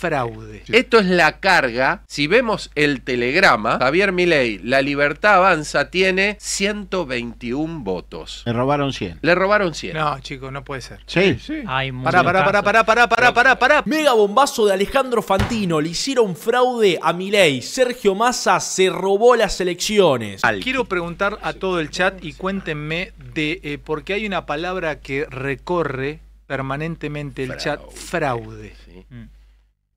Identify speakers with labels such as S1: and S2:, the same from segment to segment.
S1: fraude. Esto es la carga. Si vemos el telegrama, Javier Milei, la libertad avanza, tiene 121 votos. Le robaron 100. Le robaron 100. No, chicos, no puede ser.
S2: Sí, sí. Hay pará, pará, pará,
S3: pará, pará, pará, pará, pará. Mega bombazo de Alejandro Fantino. Le hicieron fraude a Milei. Sergio Massa se robó las elecciones. Quiero preguntar a todo el chat y cuéntenme de eh, qué hay una palabra
S2: que recorre permanentemente el chat, fraude.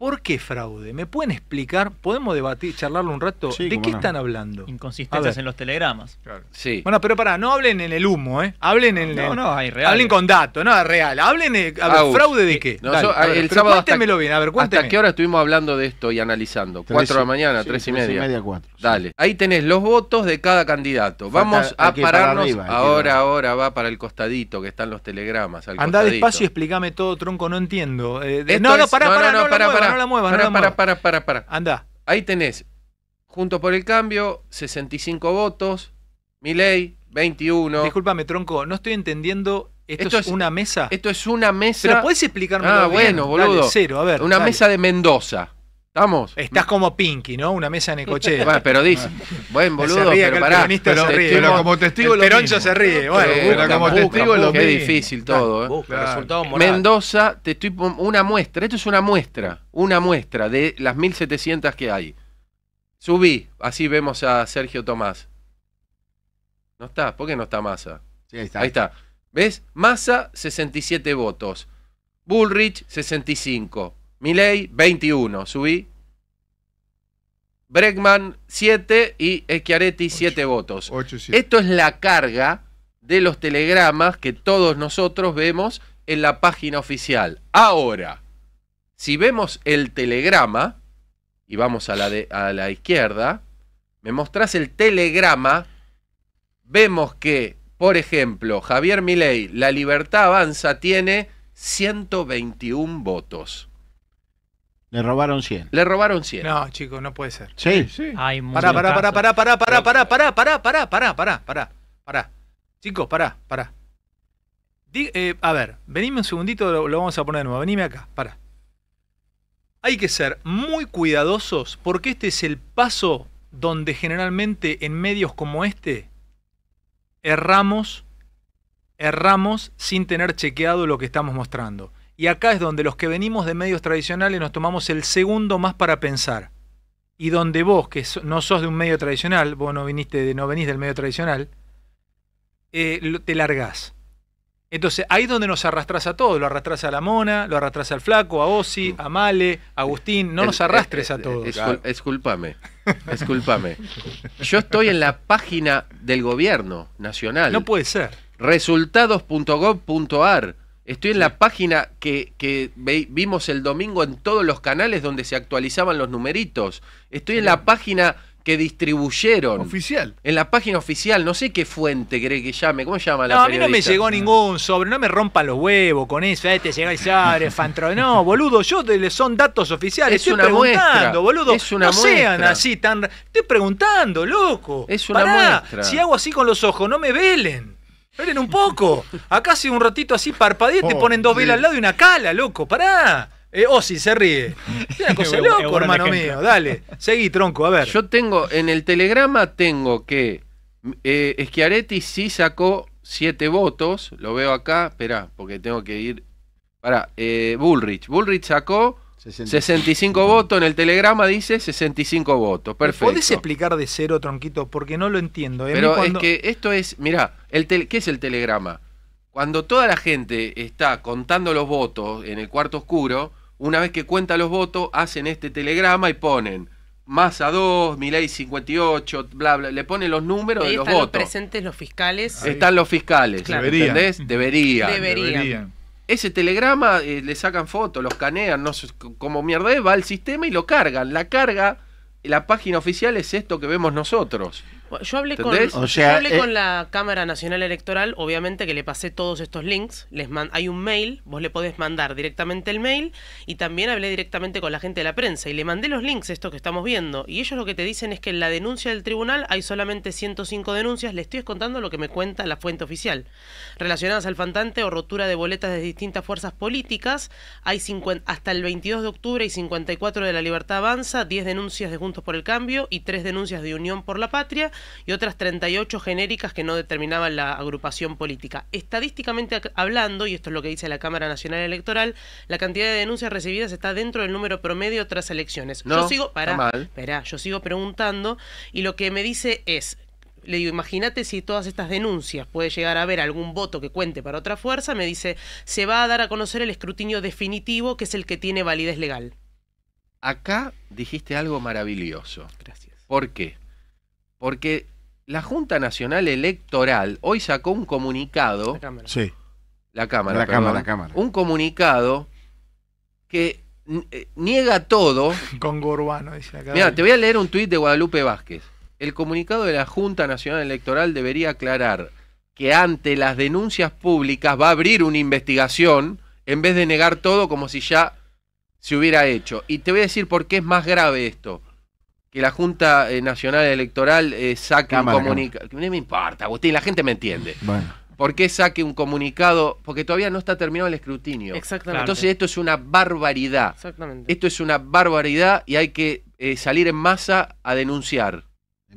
S2: ¿Por qué fraude? ¿Me pueden explicar? ¿Podemos debatir, charlarlo un rato? ¿De qué están hablando? Inconsistencias en los telegramas. Claro. Sí. Bueno, pero pará, no hablen en el humo, ¿eh? Hablen en el, no, hay real. Hablen con datos, no real. Hablen, fraude de qué. el sábado bien,
S1: a ver, ¿Hasta qué hora estuvimos hablando de esto y analizando? ¿Cuatro de la mañana, tres y media? Tres y media, cuatro. Dale. Ahí tenés los votos de cada candidato. Vamos a pararnos. ahora, ahora va para el costadito que están los telegramas. Andá despacio
S2: y explícame todo, tronco, no entiendo. Eh, no, no, pará, pará, no, pará, pará no la muevas, para, no
S1: Para, para, para, para. Anda. Ahí tenés, junto por el cambio, 65 votos, mi ley, 21. Disculpame, tronco, no estoy entendiendo. ¿Esto, es, una mesa? Esto es una mesa. ¿Pero puedes explicarme? Ah, bueno, boludo. cero, a ver. Una mesa de
S2: Mendoza. ¿Estamos? Estás como Pinky, ¿no? Una mesa en coche. Bueno, pero dice, buen boludo, ríe, pero pará. como testigo lo mismo. se ríe. Bueno, como testigo lo Qué
S1: difícil todo, ¿eh? Mendoza, te estoy una muestra, esto es una muestra, una muestra de las 1700 que hay. Subí, así vemos a Sergio Tomás. No está, ¿por qué no está Massa? Sí, ahí está. Ahí está. ¿Ves? Massa 67 votos. Bullrich 65. Milei 21, subí. Bregman 7 y Echiaretti 7 votos. Esto es la carga de los telegramas que todos nosotros vemos en la página oficial. Ahora, si vemos el telegrama, y vamos a la, a la izquierda, me mostrás el telegrama, vemos que, por ejemplo, Javier Milei, La Libertad Avanza, tiene 121 votos. Le robaron 100. Le robaron 100.
S2: No, chicos, no puede ser.
S1: Sí, sí. Hay pará, pará, pará, pará, pará, pará,
S2: pará, pará, pará, pará, pará, pará, pará, pará. Chicos, pará, pará. a ver, venime un segundito, lo, vamos a poner de nuevo. Venime acá, pará. Hay que ser muy cuidadosos porque este es el paso donde generalmente en medios como este erramos, erramos sin tener chequeado lo que estamos mostrando. Y acá es donde los que venimos de medios tradicionales nos tomamos el segundo más para pensar. Y donde vos, que no sos de un medio tradicional, vos no, viniste de, no venís del medio tradicional, eh, te largás. Entonces, ahí es donde nos arrastras a todos. Lo arrastras a la mona, lo arrastras al flaco, a Osi, a Male, a
S1: Agustín. No nos eh, arrastres eh, a todos. escúlpame escúlpame Yo estoy en la página del gobierno nacional. No puede ser. Resultados.gov.ar Estoy en la página que, que, vimos el domingo en todos los canales donde se actualizaban los numeritos. Estoy en la página que distribuyeron. Oficial. En la página oficial, no sé qué fuente cree que llame, ¿cómo llama la No, a mí no me llegó
S2: ningún sobre, no me rompa los huevos con eso, este llegáis, a No, boludo, yo te, son datos oficiales, estoy preguntando, boludo. una no sean así tan estoy preguntando, loco. Es una muestra. Si hago así con los ojos, no me velen. Esperen un poco. Acá hace un ratito así parpadee te oh, ponen dos velas al lado y una cala, loco. Pará. Eh, o oh, si se ríe.
S4: Es una cosa loco, hermano mío.
S1: Dale, seguí, tronco, a ver. Yo tengo, en el telegrama tengo que eh, Schiaretti sí sacó siete votos. Lo veo acá. Esperá, porque tengo que ir. Pará, eh, Bullrich. Bullrich sacó 65. votos, en el telegrama dice 65 votos, perfecto. ¿Puedes
S2: explicar de cero, Tronquito? Porque no lo entiendo. Pero es que
S1: esto es, mira el ¿qué es el telegrama? Cuando toda la gente está contando los votos en el cuarto oscuro, una vez que cuenta los votos, hacen este telegrama y ponen más a 2, y 58, bla, bla, le ponen los números de los votos. Están
S4: presentes los fiscales. Están los
S1: fiscales, ¿entendés? Deberían. Deberían. Ese telegrama eh, le sacan fotos, lo escanean, no sé cómo mierda es, va al sistema y lo cargan. La carga, la página oficial es esto que vemos nosotros.
S4: Yo hablé, eh, con, la Cámara Nacional Electoral, obviamente que le pasé todos estos links, les hay un mail, vos le podés mandar directamente el mail y también hablé directamente con la gente de la prensa y le mandé los links, estos que estamos viendo, y ellos lo que te dicen es que en la denuncia del tribunal hay solamente 105 denuncias, Le estoy contando lo que me cuenta la fuente oficial. Relacionadas al fantante o rotura de boletas de distintas fuerzas políticas, hay hasta el 22 de octubre y 54 de la Libertad Avanza, 10 denuncias de Juntos por el Cambio y 3 denuncias de Unión por la Patria, y otras 38 genéricas que no determinaban la agrupación política. Estadísticamente hablando, y esto es lo que dice la Cámara Nacional Electoral, la cantidad de denuncias recibidas está dentro del número promedio tras elecciones. No, yo sigo, para, yo sigo preguntando y lo que me dice es le digo, imagínate si todas estas denuncias puede llegar a haber algún voto que cuente para otra fuerza, me dice, se va a dar a conocer el escrutinio definitivo que es el que tiene validez legal.
S1: Acá dijiste algo maravilloso. Gracias. ¿Por qué? Porque la Junta Nacional Electoral hoy sacó un comunicado. La Cámara. Sí. La Cámara. La Cámara, la Cámara. Un comunicado que eh, niega todo. Con Gorbano, dice Cámara. Mira, te voy a leer un tuit de Guadalupe Vázquez. El comunicado de la Junta Nacional Electoral debería aclarar que ante las denuncias públicas va a abrir una investigación en vez de negar todo como si ya se hubiera hecho. Y te voy a decir por qué es más grave esto que la Junta eh, Nacional Electoral eh, saque un comunicado. No me importa, Agustín, la gente me entiende. Bueno. ¿Por qué saque un comunicado? Porque todavía no está terminado el escrutinio. Exactamente. Entonces esto es una barbaridad. Exactamente. Esto es una barbaridad y hay que eh, salir en masa a denunciar.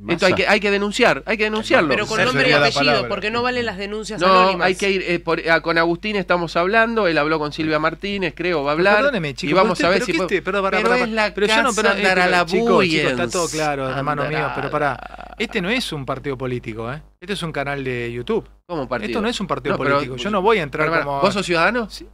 S1: Esto hay que, hay que denunciar, hay que denunciarlo. Pero con nombre y apellido, porque
S4: no valen las denuncias no, anónimas. hay que
S1: ir, eh, ah, con Agustín estamos hablando, él habló con Silvia Martínez, creo, va a hablar. Perdóneme, chicos, y vamos a ver pero si... pero es la casa yo no, eh, pero, la está todo claro, hermano mío, pero pará. Este no es
S2: un partido político, ¿eh? Este es un canal de YouTube. ¿Cómo partido? Esto no es un partido político. Yo no voy a entrar como... ¿Vos sos ciudadano? Sí.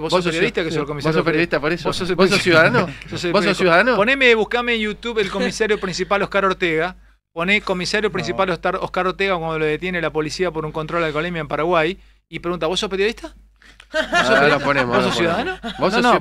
S2: ¿Vos, sos periodista que sos el comisario? Vos sos periodista, por eso. ¿Vos sos, ciudadano? ¿Vos sos ciudadano? Poneme, buscame en YouTube el comisario principal Oscar Ortega. Poné comisario principal Oscar Ortega cuando lo detiene la policía por un control de alcoholemia en Paraguay y pregunta, ¿vos sos
S1: periodista?
S4: Ah, no, lo ponemos. ¿Vos sos ciudadano? ¿Vos sos,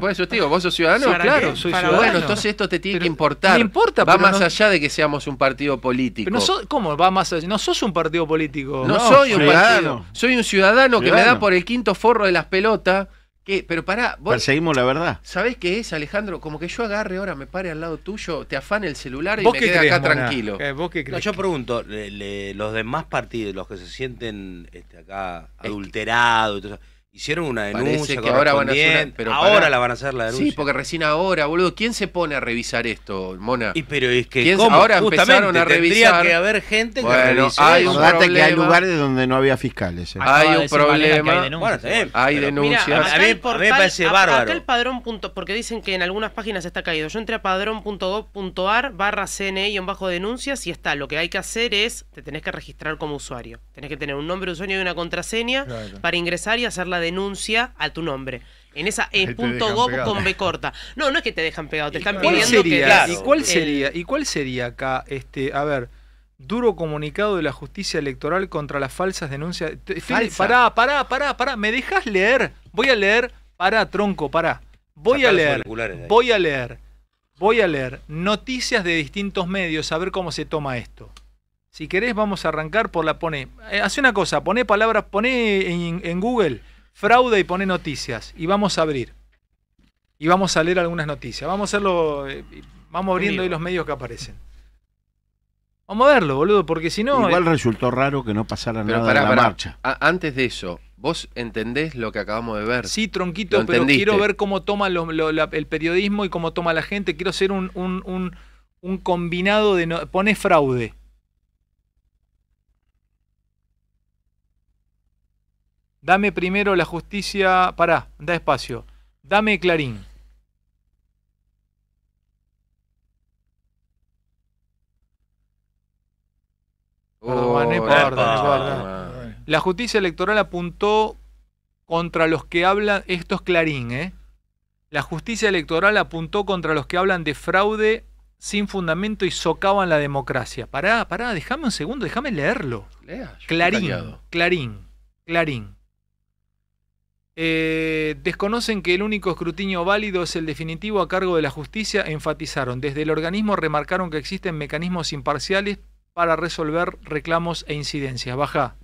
S1: ¿vos ciudadano? Claro, soy ciudadano. Bueno, entonces esto te tiene que importar. Me importa, Va más allá de que seamos un partido político. ¿Cómo va
S2: más allá? No sos un partido político. No, soy un partido.
S1: Soy un ciudadano que me da por el quinto forro de las pelotas ¿Qué? Pero pará, vos, Perseguimos la verdad. ¿Sabés qué es, Alejandro? Como que yo agarre ahora, me pare al lado tuyo, te afane el celular y me quede acá
S3: tranquilo. Eh, ¿Vos no, yo pregunto, los demás partidos, los que se sienten este, acá adulterados, y Hicieron una
S1: denuncia. ahora pero Ahora la van a hacer la denuncia. Sí, porque recién ahora, boludo. ¿Quién se pone a revisar esto, Mona? Y pero es que ahora empezaron a revisar. Tendría que haber
S4: gente que Hay un problema. hay lugares
S1: donde no había fiscales. Eh. Hay un problema. Hay denuncias. acá el
S4: padrón. porque dicen que en algunas páginas está caído. Yo entré a padrón.gov.ar barra CNI-denuncias y está. Lo que hay que hacer es te tenés que registrar como usuario. Tenés que tener un nombre de usuario y una contraseña para ingresar y hacer la denuncia a tu nombre. En esa es.gov con B corta. No, no es que te dejan pegado, te están pidiendo que. ¿Y cuál sería?
S2: ¿Y cuál sería acá? Este, a ver, duro comunicado de la justicia electoral contra las falsas denuncias. Falsa. Pará, pará, pará, pará. ¿Me dejas leer? Voy a leer. Pará, tronco, pará. Voy a leer. Voy a leer. Voy a leer noticias de distintos medios a ver cómo se toma esto. Si querés, vamos a arrancar por la pone. Eh, hace una cosa, poné palabras, poné en Google fraude y pone noticias. Y vamos a abrir. Y vamos a leer algunas noticias. Vamos
S1: a hacerlo. Eh, vamos abriendo ahí los medios que aparecen.
S2: Vamos a verlo, boludo,
S1: porque si no. Igual eh, resultó raro que no pasara nada antes de eso, ¿vos entendés lo que acabamos de ver? Sí, tronquito, pero quiero ver cómo toma el periodismo y cómo toma
S2: la gente. Quiero hacer un, combinado de. Pone fraude Dame primero la justicia. Pará, da espacio. Dame Clarín. Oh, la justicia electoral apuntó contra los que hablan. Esto es Clarín, ¿eh? La justicia electoral apuntó contra los que hablan de fraude sin fundamento y socavan la democracia. Pará, pará, déjame un segundo, déjame leerlo. Clarín, Clarín, Clarín. Eh, desconocen que el único escrutinio válido es el definitivo a cargo de la justicia, enfatizaron. Desde el organismo remarcaron que existen mecanismos imparciales para resolver reclamos e incidencias. Baja.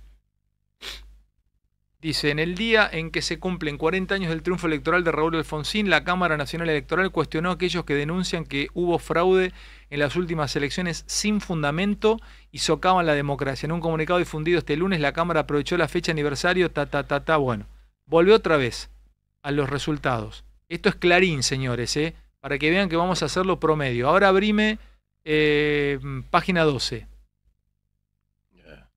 S2: Dice, en el día en que se cumplen 40 años del triunfo electoral de Raúl Alfonsín, la Cámara Nacional Electoral cuestionó a aquellos que denuncian que hubo fraude en las últimas elecciones sin fundamento y socavan la democracia. En un comunicado difundido este lunes, la Cámara aprovechó la fecha aniversario, ta, ta, ta, ta, bueno volvió otra vez a los resultados. Esto es clarín, señores, ¿eh? para que vean que vamos a hacerlo promedio. Ahora abrime eh, página 12.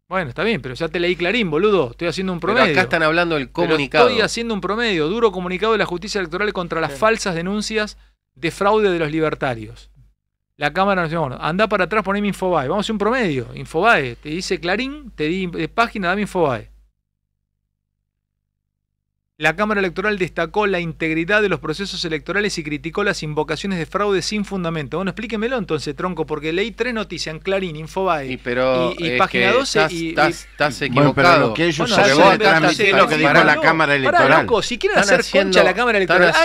S2: Bueno, está bien, pero ya te leí clarín, boludo. Estoy haciendo un promedio. Pero acá están hablando del comunicado. estoy haciendo un promedio. Duro comunicado de la justicia electoral contra las falsas denuncias de fraude de los libertarios. La Cámara nos Bueno, anda para atrás, poneme Infobae. Vamos a hacer un promedio. Infobae. Te dice clarín, te di eh, página, dame Infobae. La Cámara Electoral destacó la integridad de los procesos electorales y criticó las invocaciones de fraude sin fundamento. Bueno, explíquemelo entonces, Tronco, porque leí tres noticias en Clarín, Infobae y, Página 12 estás, equivocado. Bueno, pero ellos lo que dijo la Cámara
S1: Electoral. si quieren hacer la Cámara Electoral,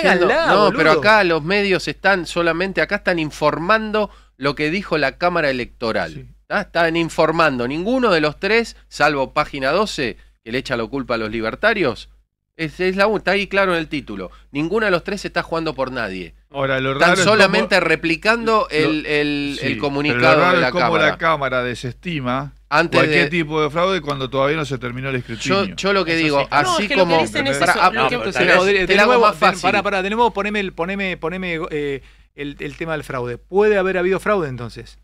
S1: No, pero acá los medios están solamente, acá están informando lo que dijo la Cámara Electoral. Ah, están informando. Ninguno de los tres, salvo Página 12, que le echa la culpa a los libertarios es, la está ahí claro en el título. Ninguno de los tres está jugando por nadie. Ahora, lo Están solamente replicando el, el, comunicado la Cámara. la Cámara
S2: desestima
S1: cualquier tipo de fraude cuando todavía no se terminó el escrutinio. Yo, lo que digo, así como. Para, ah,
S2: de nuevo, poneme, el tema del fraude. ¿Puede haber habido fraude entonces?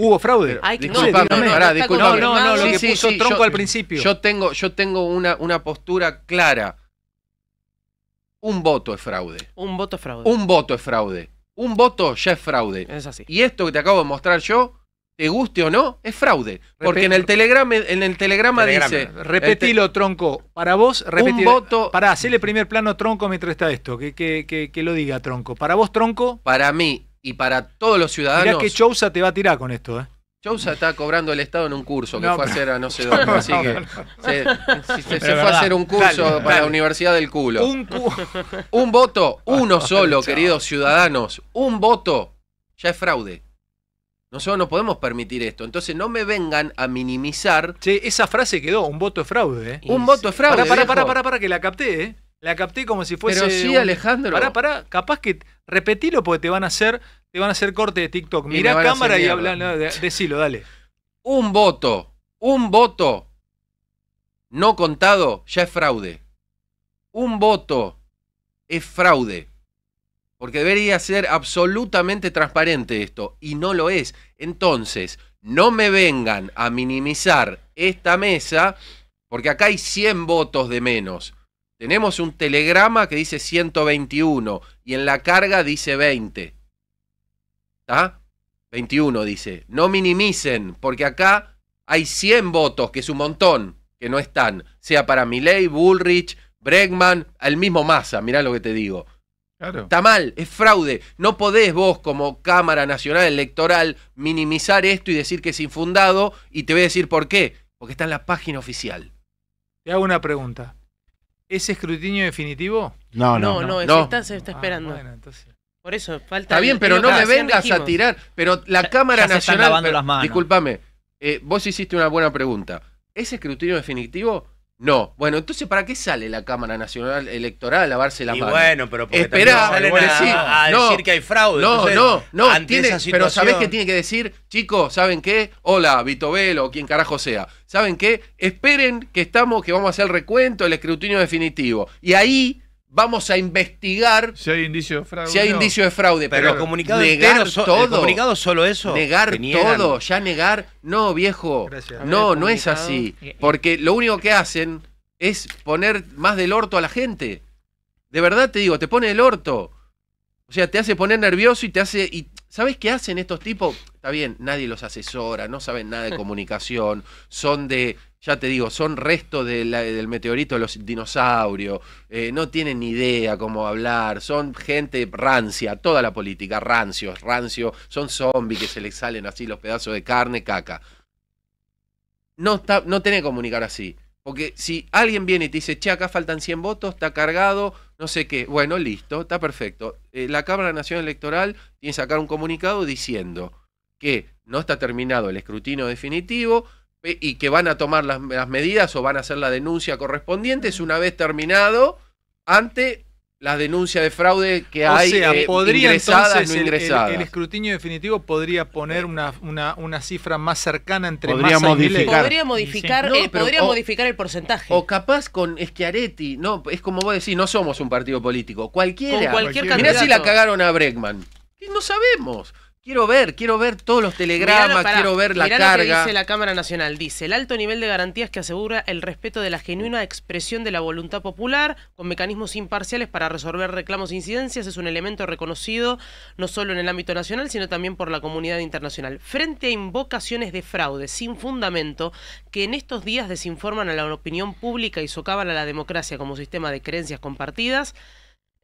S2: Hubo fraude. disculpame, no,
S1: no, no, no, lo que puso tronco al principio. Yo tengo, yo tengo una, una postura clara. Un voto es fraude.
S4: Un voto es fraude.
S1: Un voto es fraude. Un voto ya es fraude. Es así. Y esto que te acabo de mostrar yo, te guste o no, es fraude. Porque en el telegrama, en el telegrama, dice. Repetilo, este, tronco. Para vos, repetilo. Un voto.
S2: Para hacerle primer plano tronco mientras está esto. Que, que, que lo diga, tronco. Para vos, tronco. Para
S1: mí, y para todos los ciudadanos. Mirá que
S2: Chousa te va a tirar con esto, ¿eh?
S1: Chousa está cobrando el Estado en un curso que fue a hacer a no sé dónde. así que se, fue a hacer un curso para la Universidad del Culo. Un, voto, uno solo, queridos ciudadanos. Un voto ya es fraude. Nosotros no podemos permitir esto. Entonces no me vengan a minimizar. Sí, esa frase quedó, un voto es fraude. ¿eh? Un voto es fraude. para para para para que la
S2: capté, ¿eh? La capté como si fuese. Pero sí, Alejandro. Pará, pará, capaz que repetilo porque te van
S1: a hacer, te van a hacer corte de TikTok. Mirá cámara y habla, decilo, dale. Un voto, un voto no contado ya es fraude. Un voto es fraude. Porque debería ser absolutamente transparente esto y no lo es. Entonces, no me vengan a minimizar esta mesa porque acá hay 100 votos de menos. Tenemos un telegrama que dice 121 y en la carga dice 20. ¿Está? 21 dice. No minimicen, porque acá hay 100 votos, que es un montón, que no están. Sea para Milley, Bullrich, Bregman, el mismo Massa, mirá lo que te digo. Está mal, es fraude. No podés vos como Cámara Nacional Electoral minimizar esto y decir que es infundado y te voy a decir por qué. Porque está en la página oficial.
S2: Te hago una pregunta. ¿Ese escrutinio definitivo? No, no. No, no, se
S4: está ah, esperando. Por eso falta. Está bien, pero no me vengas a tirar. Pero la Cámara Nacional.
S2: Disculpame,
S1: eh, vos hiciste una buena pregunta. Ese escrutinio definitivo? No. Bueno, entonces, ¿para qué sale la Cámara Nacional Electoral a lavarse la y mano? bueno,
S3: pero porque también a,
S1: decir que hay fraude. No, no, no. tiene, Pero ¿sabés qué tiene que decir? Chicos, ¿saben qué? Hola, Vitovelo o quien carajo sea. ¿Saben qué? Esperen que estamos, que vamos a hacer el recuento, el escrutinio definitivo. Y ahí vamos a investigar si hay indicios de fraude. pero, comunicado negar todo, solo eso, negar todo, ya negar, no viejo,
S2: no, no es así,
S1: porque lo único que hacen es poner más del orto a la gente. De verdad te digo, te pone el orto. O sea, te hace poner nervioso y te hace y ¿Sabes qué hacen estos tipos? Está bien, nadie los asesora, no saben nada de comunicación, son de ya te digo, son restos del meteorito de los dinosaurios, eh, no tienen ni idea cómo hablar, son gente rancia, toda la política, rancios, rancio, son zombies que se les salen así los pedazos de carne, caca. No, está, no tenés que comunicar así. Porque si alguien viene y te dice, che, acá faltan 100 votos, está cargado, no sé qué, bueno, listo, está perfecto. Eh, la Cámara Nacional Electoral tiene que sacar un comunicado diciendo que no está terminado el escrutinio definitivo, eh, y que van a tomar las, medidas o van a hacer la denuncia correspondiente una vez terminado ante la denuncia de fraude que hay ingresada eh, ingresadas, no El,
S2: escrutinio definitivo podría poner una, una, una cifra más cercana entre podríamos masa modificar.
S1: Y podría
S4: modificar, eh, modificar el
S1: porcentaje. O capaz con Schiaretti, no, es como vos decís, no somos un partido político. Cualquiera. Con cualquier Mirá si la cagaron a Bregman.
S4: No sabemos.
S1: Quiero ver, quiero ver todos los telegramas, quiero ver la carga. Lo que dice
S4: la Cámara Nacional, dice el alto nivel de garantías que asegura el respeto de la genuina expresión de la voluntad popular con mecanismos imparciales para resolver reclamos e incidencias es un elemento reconocido no solo en el ámbito nacional, sino también por la comunidad internacional. Frente a invocaciones de fraude sin fundamento que en estos días desinforman a la opinión pública y socavan a la democracia como sistema de creencias compartidas,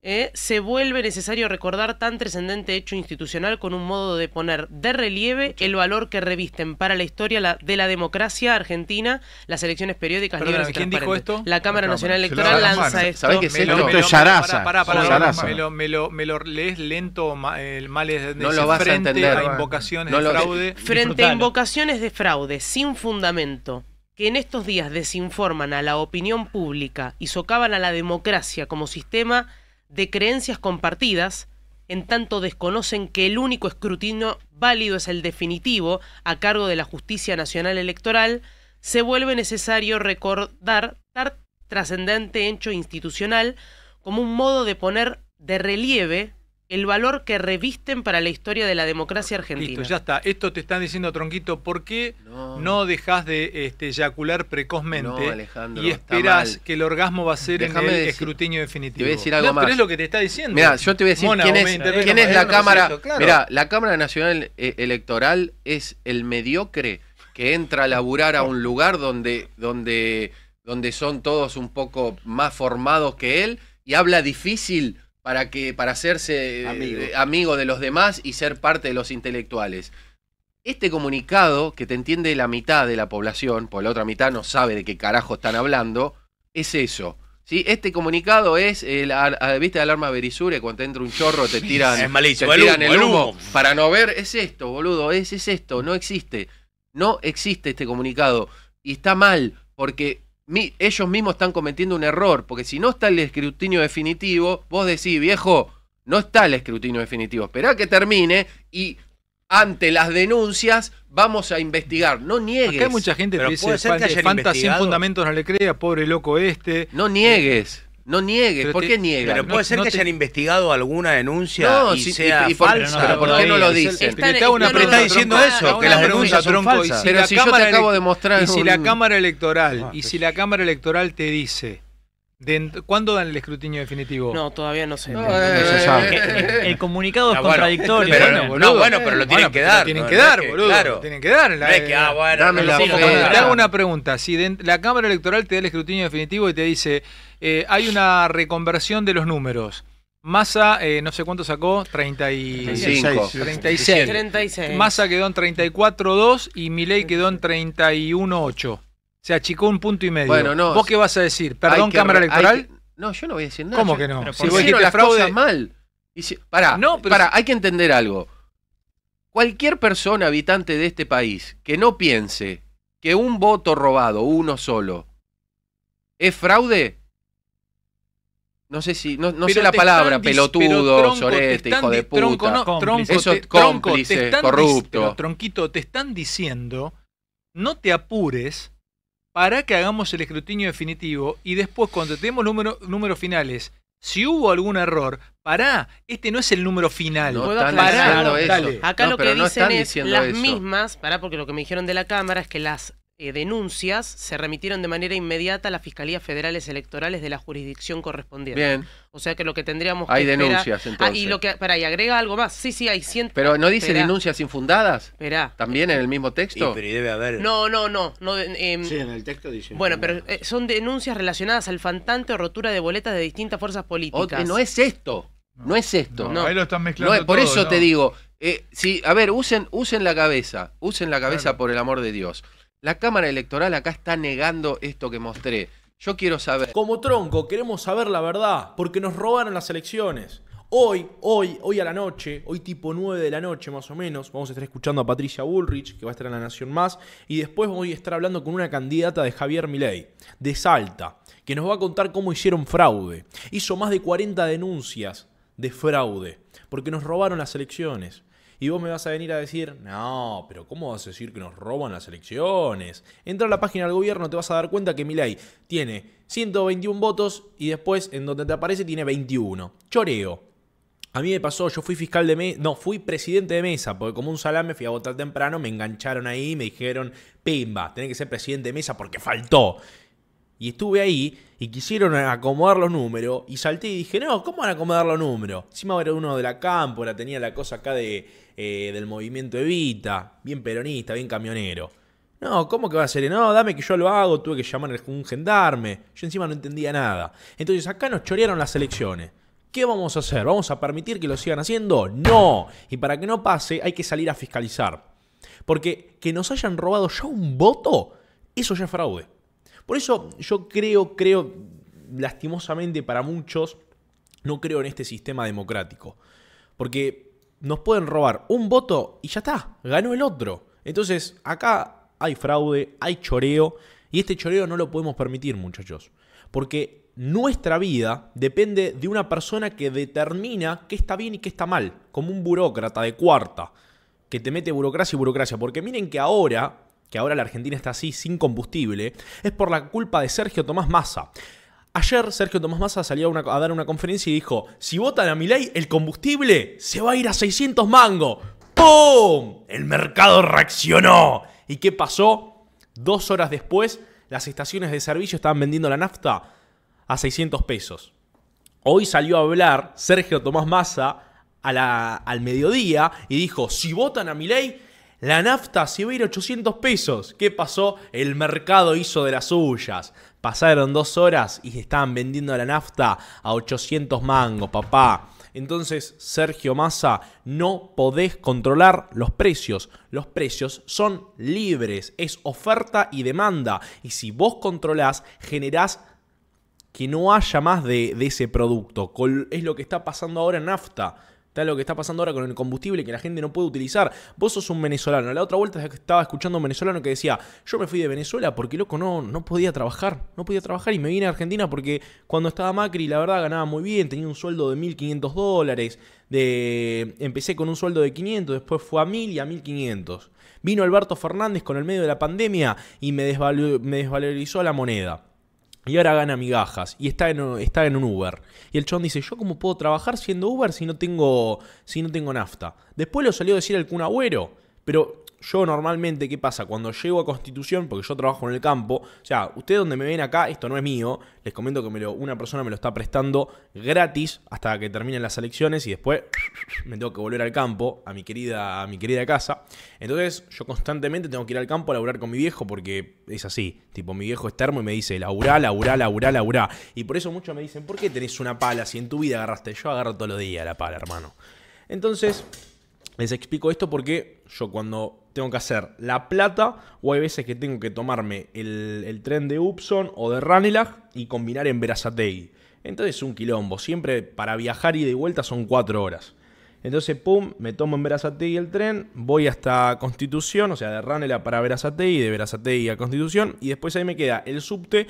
S4: ¿eh? se vuelve necesario recordar tan trascendente hecho institucional con un modo de poner de relieve el valor que revisten para la historia de la democracia argentina las elecciones periódicas libres ¿quién Dijo esto? La Cámara Nacional Electoral lanza esto. Me, lo,
S2: lees lento, el mal es no lo vas frente a, entender, invocaciones de fraude. Frente a
S4: invocaciones de fraude sin fundamento que en estos días desinforman a la opinión pública y socavan a la democracia como sistema de creencias compartidas, en tanto desconocen que el único escrutinio válido es el definitivo a cargo de la Justicia Nacional Electoral, se vuelve necesario recordar tal trascendente hecho institucional como un modo de poner de relieve el valor que revisten para la historia de la democracia argentina. Listo,
S2: ya está. Esto te están diciendo, Tronquito, ¿por qué no, dejas de este, eyacular precozmente y esperas que el orgasmo va a ser el escrutinio definitivo? no, más. Pero es lo que te está diciendo. Mira, yo te voy a decir quién es, la Cámara. Mira,
S1: la Cámara Nacional eh, Electoral es el mediocre que entra a laburar a un lugar donde, donde, donde son todos un poco más formados que él y habla difícil para, que, para hacerse eh, eh, amigo. de los demás y ser parte de los intelectuales. Este comunicado, que te entiende la mitad de la población, por pues la otra mitad no sabe de qué carajo están hablando, es eso. ¿Sí? Este comunicado es, el, ¿viste alarma Berisure? Cuando entra un chorro te tiran, es malísimo, el, humo, Para no ver, es esto, boludo, es, es esto, no existe. No existe este comunicado. Y está mal, porque ellos mismos están cometiendo un error, porque si no está el escrutinio definitivo, vos decís, viejo, no está el escrutinio definitivo, esperá que termine y ante las denuncias vamos a investigar. No niegues. hay mucha gente que eh, sin fundamentos
S2: no crea, pobre loco este. No niegues.
S1: No niegue, ¿por qué niegue? Pero puede ser que se hayan investigado alguna denuncia y sea falsa. Pero, ¿por qué no lo dicen? Están, una, diciendo eso, que las denuncias son falsas. Y si la Cámara
S2: Electoral, ah, y si la Cámara Electoral te dice... ¿Cuándo dan el escrutinio definitivo? No, todavía no sé. se eh, eh, eh,
S1: El, comunicado es ah, contradictorio.
S2: Pero, no, bueno, pero lo tienen que dar. tienen que dar, boludo. Tienen que ah, dar. La, te hago una pregunta. Si la Cámara Electoral te da el escrutinio definitivo y te dice eh, hay una reconversión de los números. Massa, eh, no sé cuánto sacó, 35, 36. 36. Massa quedó en 34.2 y Milei quedó en 31.8. Se achicó un punto y medio. ¿Vos qué vas a decir? ¿Perdón, Cámara Electoral?
S1: no, yo no voy a decir nada. ¿Cómo que no? Si vos las fraude. mal. Y si, pará, no, pero hay que entender algo. Cualquier persona habitante de este país que no piense que un voto robado, uno solo, es fraude, no sé si, no, no sé la palabra, pelotudo, hijo de puta. Tronco, corrupto.
S2: tronquito, te están diciendo, no te apures para que hagamos el escrutinio definitivo y después cuando tenemos número, números finales si hubo algún error, pará, este no es el número final. No pará, Acá lo que dicen es las
S4: mismas, pará, porque lo que me dijeron de la cámara es que las eh, denuncias se remitieron de manera inmediata a las fiscalías federales electorales de la jurisdicción correspondiente. O sea que lo que tendríamos que Hay denuncias entonces. Ah, y lo que para y agrega algo más. Sí, sí, hay cientos. Pero no dice denuncias
S1: infundadas. Esperá. También en el mismo texto. pero debe haber. No,
S4: no, no, eh, em, sí, en el texto dice. Bueno, pero eh, son denuncias relacionadas al fantante o rotura de boletas de distintas fuerzas políticas. no es
S1: esto. No, es esto. Ahí lo están mezclando. por eso te digo, eh, sí, a ver, usen, usen la cabeza, usen la cabeza por el amor de Dios. La Cámara Electoral acá está negando esto que mostré. Yo quiero saber. Como tronco, queremos saber
S3: la verdad, porque nos robaron las elecciones. Hoy, hoy, hoy a la noche, hoy tipo 9 de la noche más o menos, vamos a estar escuchando a Patricia Bullrich, que va a estar en La Nación Más, y después voy a estar hablando con una candidata de Javier Milei, de Salta, que nos va a contar cómo hicieron fraude. Hizo más de 40 denuncias de fraude, porque nos robaron las elecciones. Y vos me vas a venir a decir, no, pero ¿cómo vas a decir que nos roban las elecciones? Entra a la página del gobierno, te vas a dar cuenta que Milay tiene 121 votos y después en donde te aparece tiene 21. Choreo. A mí me pasó, yo fui fiscal de mesa, no, fui presidente de mesa, porque como un salame fui a votar temprano, me engancharon ahí y me dijeron, pimba, tenés que ser presidente de mesa porque faltó. Y estuve ahí y quisieron acomodar los números y salté y dije, no, ¿cómo van a acomodar los números? Encima era uno de la cámpora, tenía la cosa acá de, eh, del movimiento Evita, bien peronista, bien camionero. No, ¿cómo que va a ser? No, dame que yo lo hago, tuve que llamar a un gendarme. Yo encima no entendía nada. Entonces acá nos chorearon las elecciones. ¿Qué vamos a hacer? ¿Vamos a permitir que lo sigan haciendo? No. Y para que no pase hay que salir a fiscalizar. Porque que nos hayan robado ya un voto, eso ya es fraude. Por eso yo creo, creo, lastimosamente para muchos, no creo en este sistema democrático. Porque nos pueden robar un voto y ya está, ganó el otro. Entonces, acá hay fraude, hay choreo, y este choreo no lo podemos permitir, muchachos. Porque nuestra vida depende de una persona que determina qué está bien y qué está mal, como un burócrata de cuarta, que te mete burocracia y burocracia. Porque miren que ahora, que ahora la Argentina está así, sin combustible, es por la culpa de Sergio Tomás Massa. Ayer Sergio Tomás Massa salió a, dar una conferencia y dijo, si votan a mi ley, el combustible se va a ir a 600 mango. ¡Pum! El mercado reaccionó. ¿Y qué pasó? Dos horas después, las estaciones de servicio estaban vendiendo la nafta a 600 pesos. Hoy salió a hablar Sergio Tomás Massa a la, al mediodía y dijo, si votan a mi ley, la nafta se va a ir a 800 pesos. ¿Qué pasó? El mercado hizo de las suyas. Pasaron dos horas y se estaban vendiendo la nafta a 800 mangos, papá. Entonces, Sergio Massa, no podés controlar los precios. Los precios son libres, es oferta y demanda. Y si vos controlás, generás que no haya más de, de ese producto. Es lo que está pasando ahora en nafta Está lo que está pasando ahora con el combustible que la gente no puede utilizar. Vos sos un venezolano. La otra vuelta estaba escuchando a un venezolano que decía, yo me fui de Venezuela porque loco no, no podía trabajar. No podía trabajar y me vine a Argentina porque cuando estaba Macri la verdad ganaba muy bien. Tenía un sueldo de 1.500 dólares. Empecé con un sueldo de 500, después fue a 1.000 y a 1.500. Vino Alberto Fernández con el medio de la pandemia y me desvalorizó la moneda. Y ahora gana migajas y está en, está en un Uber. Y el chon dice, ¿yo cómo puedo trabajar siendo Uber si no tengo, si no tengo nafta? Después lo salió a decir el pero yo normalmente, ¿qué pasa? Cuando llego a Constitución, porque yo trabajo en el campo, o sea, ustedes donde me ven acá, esto no es mío, les comento que me lo, una persona me lo está prestando gratis hasta que terminen las elecciones y después me tengo que volver al campo, a mi querida, a mi querida casa. Entonces, yo constantemente tengo que ir al campo a laburar con mi viejo porque es así, tipo, mi viejo es termo y me dice, laburá, laburá, laburá, laburá. Y por eso muchos me dicen, ¿por qué tenés una pala si en tu vida agarraste? Yo agarro todos los días la pala, hermano. Entonces, les explico esto porque yo cuando tengo que hacer La Plata o hay veces que tengo que tomarme el, tren de Upson o de Ranelag y combinar en Verazatei. Entonces es un quilombo. Siempre para viajar y de vuelta son cuatro horas. Entonces, pum, me tomo en Verazatei el tren, voy hasta Constitución, o sea, de Ranela para Verazatei, de Verazatei a Constitución, y después ahí me queda el subte.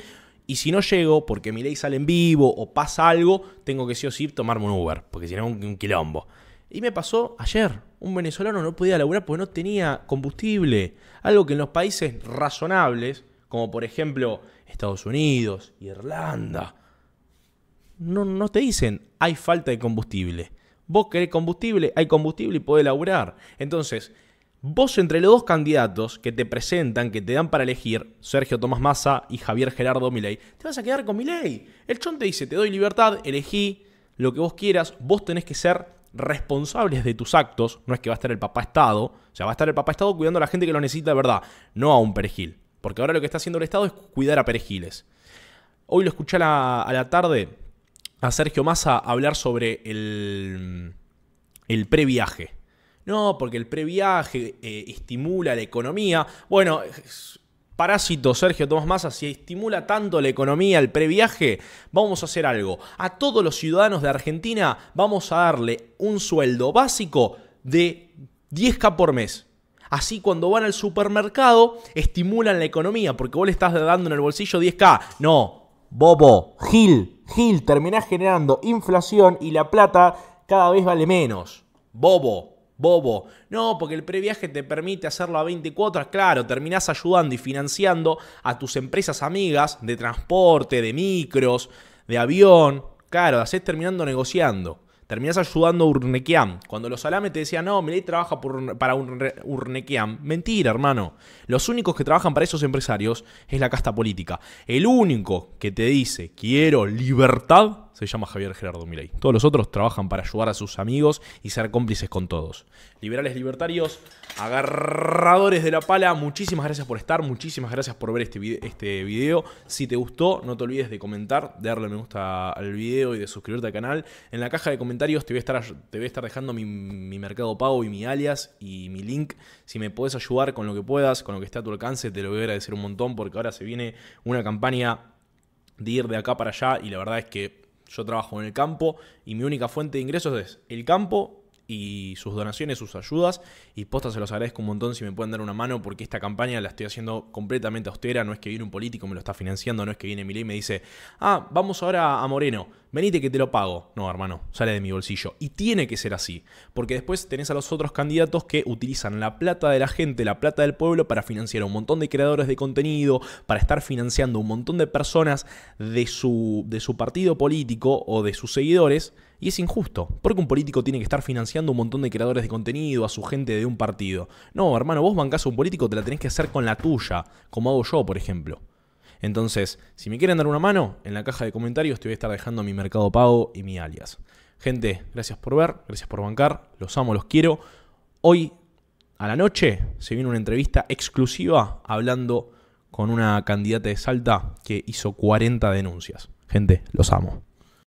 S3: Y si no llego, porque mi ley sale en vivo o pasa algo, tengo que sí o sí tomarme un Uber, porque si no, un, un quilombo. Y me pasó ayer. Un venezolano no podía laburar porque no tenía combustible. Algo que en los países razonables, como por ejemplo Estados Unidos, Irlanda, no, no te dicen hay falta de combustible. Vos querés combustible, hay combustible y podés laburar. Entonces, vos entre los dos candidatos que te presentan, que te dan para elegir, Sergio Tomás Massa y Javier Gerardo Milei, te vas a quedar con Milei. El chon te dice, te doy libertad, elegí lo que vos quieras, vos tenés que ser responsables de tus actos, no es que va a estar el papá Estado, o sea, va a estar el papá Estado cuidando a la gente que lo necesita de verdad, no a un perejil. Porque ahora lo que está haciendo el Estado es cuidar a perejiles. Hoy lo escuché a la, tarde a Sergio Massa hablar sobre el, el previaje. No, porque el previaje eh, estimula la economía. Bueno, Parásito Sergio Tomás Massa, si estimula tanto la economía, el previaje, vamos a hacer algo. A todos los ciudadanos de Argentina vamos a darle un sueldo básico de 10k por mes. Así cuando van al supermercado estimulan la economía porque vos le estás dando en el bolsillo 10k. No, bobo, Gil, Gil, terminás generando inflación y la plata cada vez vale menos. Bobo. Bobo, no, porque el previaje te permite hacerlo a 24, claro, terminás ayudando y financiando a tus empresas amigas de transporte, de micros, de avión, claro, hacés terminando negociando. Terminás ayudando a Urnequiam. Cuando los salames te decían, no, Miley trabaja para Urnequiam. Mentira, hermano. Los únicos que trabajan para esos empresarios es la casta política. El único que te dice, quiero libertad, se llama Javier Gerardo Milei. Todos los otros trabajan para ayudar a sus amigos y ser cómplices con todos. Liberales libertarios, agarradores de la pala, muchísimas gracias por estar, muchísimas gracias por ver este, video. Este video. Si te gustó, no te olvides de comentar, de darle me gusta al video y de suscribirte al canal. En la caja de comentarios te voy a estar, te voy a estar dejando mi, mi mercado pago y mi alias y mi link. Si me puedes ayudar con lo que puedas, con lo que esté a tu alcance, te lo voy a agradecer un montón porque ahora se viene una campaña de ir de acá para allá y la verdad es que yo trabajo en el campo y mi única fuente de ingresos es el campo y sus donaciones, sus ayudas. Y posta, se los agradezco un montón si me pueden dar una mano, porque esta campaña la estoy haciendo completamente austera. No es que viene un político, me lo está financiando, no es que viene Milei y me dice, ah, vamos ahora a Moreno, venite que te lo pago. No, hermano, sale de mi bolsillo. Y tiene que ser así, porque después tenés a los otros candidatos que utilizan la plata de la gente, la plata del pueblo, para financiar a un montón de creadores de contenido, para estar financiando un montón de personas de su, de su partido político o de sus seguidores y es injusto, porque un político tiene que estar financiando un montón de creadores de contenido, a su gente de un partido. No, hermano, vos bancás a un político, te la tenés que hacer con la tuya, como hago yo, por ejemplo. Entonces, si me quieren dar una mano, en la caja de comentarios te voy a estar dejando mi mercado pago y mi alias. Gente, gracias por ver, gracias por bancar, los amo, los quiero. Hoy a la noche se viene una entrevista exclusiva hablando con una candidata de Salta que hizo 40 denuncias. Gente, los amo.